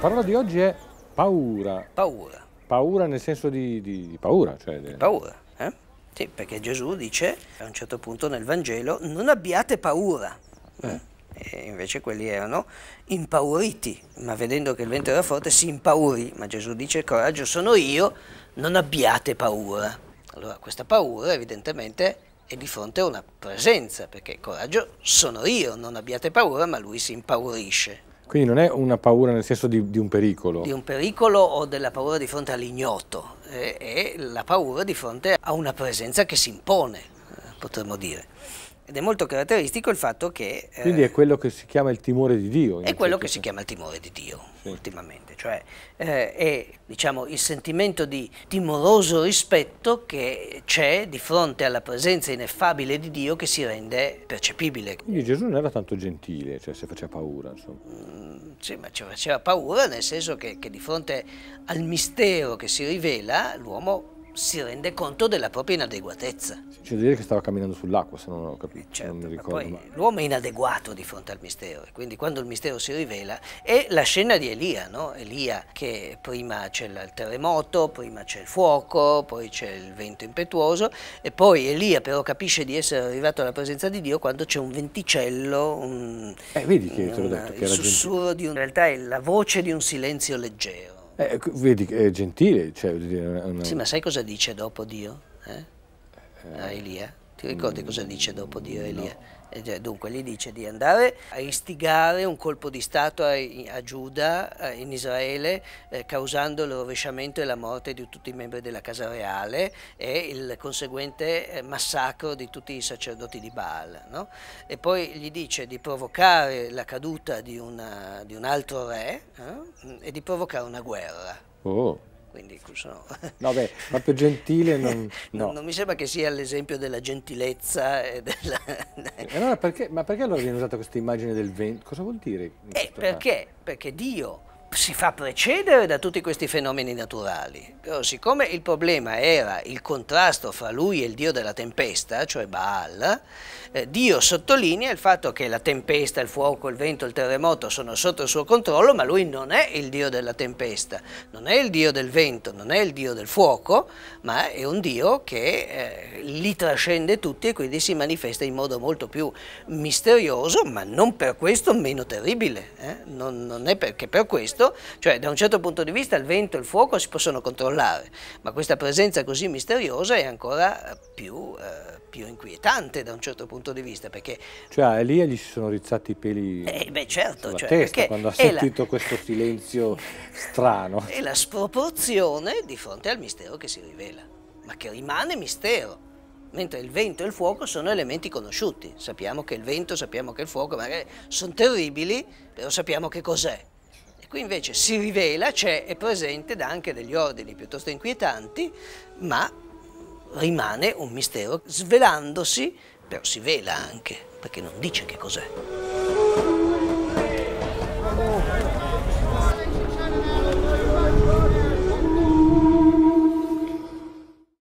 La parola di oggi è paura. Paura. Paura nel senso di, di, di paura. Cioè di paura, eh? Sì, perché Gesù dice a un certo punto nel Vangelo non abbiate paura. Eh. E invece quelli erano impauriti, ma vedendo che il vento era forte si impaurì. Ma Gesù dice coraggio sono io, non abbiate paura. Allora questa paura evidentemente è di fronte a una presenza, perché coraggio sono io, non abbiate paura, ma lui si impaurisce. Quindi non è una paura nel senso di, di, un pericolo? Di un pericolo o della paura di fronte all'ignoto, è la paura di fronte a una presenza che si impone, eh, potremmo dire. Ed è molto caratteristico il fatto che... Eh, Quindi è quello che si chiama il timore di Dio. È quello che si chiama il timore di Dio ultimamente, cioè eh, è diciamo, il sentimento di timoroso rispetto che c'è di fronte alla presenza ineffabile di Dio che si rende percepibile. Quindi Gesù non era tanto gentile, cioè se faceva paura. Mm, sì, ma ci faceva paura nel senso che, che di fronte al mistero che si rivela l'uomo si rende conto della propria inadeguatezza. C'è da dire che stava camminando sull'acqua, se non ho capito. Certo, non ricordo, poi ma... l'uomo è inadeguato di fronte al mistero, quindi quando il mistero si rivela è la scena di Elia, no? Elia che prima c'è il terremoto, prima c'è il fuoco, poi c'è il vento impetuoso e poi Elia però capisce di essere arrivato alla presenza di Dio quando c'è un venticello, un, eh, vedi che un, te l'ho detto, un, che era sussurro gente... di un... In realtà è la voce di un silenzio leggero. Eh, eh vedi, è gentile. Cioè, una... Sì, ma sai cosa dice dopo Dio? Eh? Eh. Elia? Ti ricordi mm. cosa dice dopo di Elia? No. Eh, cioè, dunque gli dice di andare a istigare un colpo di Stato a, a Giuda, in Israele, eh, causando il rovesciamento e la morte di tutti i membri della Casa Reale e il conseguente eh, massacro di tutti i sacerdoti di Baal. No? E poi gli dice di provocare la caduta di, una, di un altro re eh, e di provocare una guerra. Oh quindi sono... No beh, proprio gentile non, no. non, non, mi sembra che sia l'esempio della gentilezza e della... allora perché, ma perché allora viene usata questa immagine del vento? Cosa vuol dire? Eh, perché? Caso? Perché Dio si fa precedere da tutti questi fenomeni naturali, però siccome il problema era il contrasto fra lui e il dio della tempesta, cioè Baal, eh, Dio sottolinea il fatto che la tempesta, il fuoco, il vento, il terremoto sono sotto il suo controllo, ma lui non è il dio della tempesta, non è il dio del vento, non è il dio del fuoco, ma è un dio che eh, li trascende tutti e quindi si manifesta in modo molto più misterioso, ma non per questo meno terribile, eh? non, non è perché per questo questo, cioè da un certo punto di vista il vento e il fuoco si possono controllare, ma questa presenza così misteriosa è ancora eh, più, eh, più inquietante da un certo punto di vista. Perché... Cioè Elia eh, gli si sono rizzati i peli eh, beh, certo, sulla cioè, testa quando ha sentito la... questo silenzio strano. È la sproporzione di fronte al mistero che si rivela, ma che rimane mistero mentre il vento e il fuoco sono elementi conosciuti. Sappiamo che il vento, sappiamo che il fuoco magari sono terribili, però sappiamo che cos'è. Qui invece si rivela, c'è e presente dà anche degli ordini piuttosto inquietanti, ma rimane un mistero, svelandosi, però si vela anche, perché non dice che cos'è.